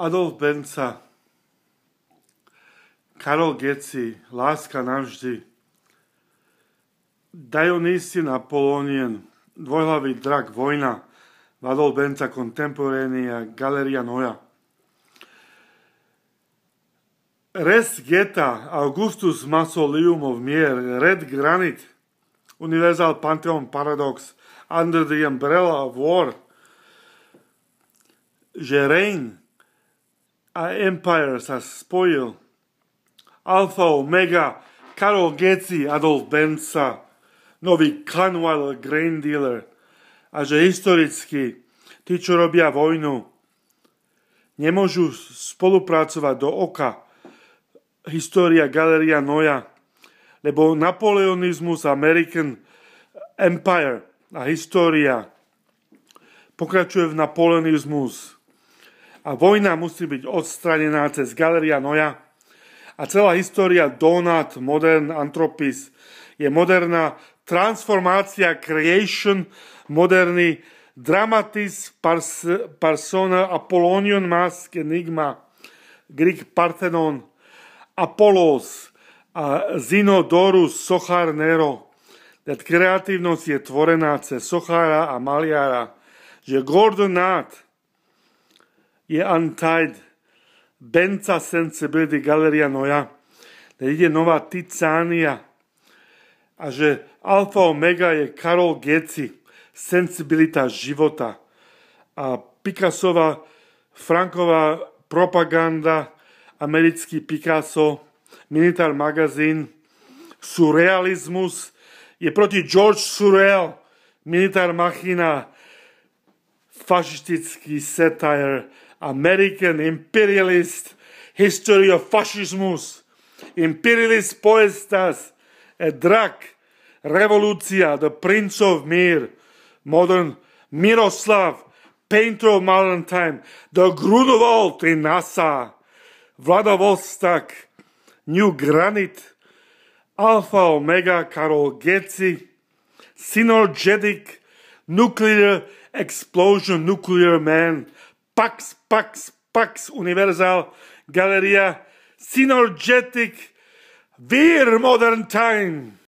Adolf Benca, Karol Geci, Láska navždy, Dionysin Apolonien, Dvojhlavý drak Vojna, Adolf Benca Contemporánea, Galeria Noja. Res Geta, Augustus of Mier, Red Granite, Universal Pantheon Paradox, Under the Umbrella of War, Žerein, a Empire sa spojil. Alfa Omega, Karol Geci, Adolf Benza, nový Clanwell Grain Dealer a že historicky tí, čo robia vojnu, nemôžu spolupracovať do oka. História Galeria Noja, lebo napoleonizmus American Empire a história pokračuje v napoleonizmus a vojna musí byť odstranená cez Galeria Noja. A celá história Donat, Modern Anthropis, je moderná transformácia, creation, moderný dramatis pars, persona Apollonion mask enigma, Greek Parthenon, Apollos, a Zinodorus Sochar Nero. That kreatívnosť je tvorená cez Sochára a Maliara. Že Gordon Nutt je Untied, Benza Sensibility Galeria Noja, ide nová Tizania a že Alfa Omega je Karol Geci, sensibilita života a Picassova, Franková propaganda, americký Picasso, Militar Magazine, surrealizmus je proti George Surreal, Militar machina, fašistický satire, American imperialist history of fascismus, imperialist poetas, a drug, revolutia, the prince of Mir, modern Miroslav, painter of modern time, the Grunewald in NASA, Vladivostok, new granite, alpha omega Karol Getzi, synergetic nuclear explosion, nuclear man, Pax, Pax, Pax Universal Galleria Synergetic, Wir Modern Time.